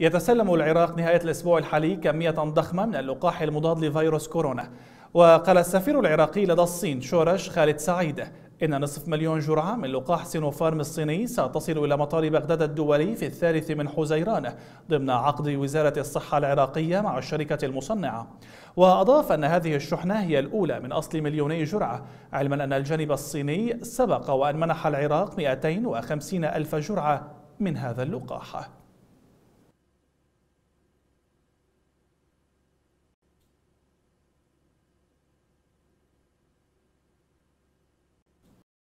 يتسلم العراق نهاية الأسبوع الحالي كمية ضخمة من اللقاح المضاد لفيروس كورونا وقال السفير العراقي لدى الصين شورش خالد سعيد إن نصف مليون جرعة من لقاح سينوفارم الصيني ستصل إلى مطار بغداد الدولي في الثالث من حزيران ضمن عقد وزارة الصحة العراقية مع الشركة المصنعة وأضاف أن هذه الشحنة هي الأولى من أصل مليوني جرعة علما أن الجانب الصيني سبق وأن منح العراق 250 ألف جرعة من هذا اللقاح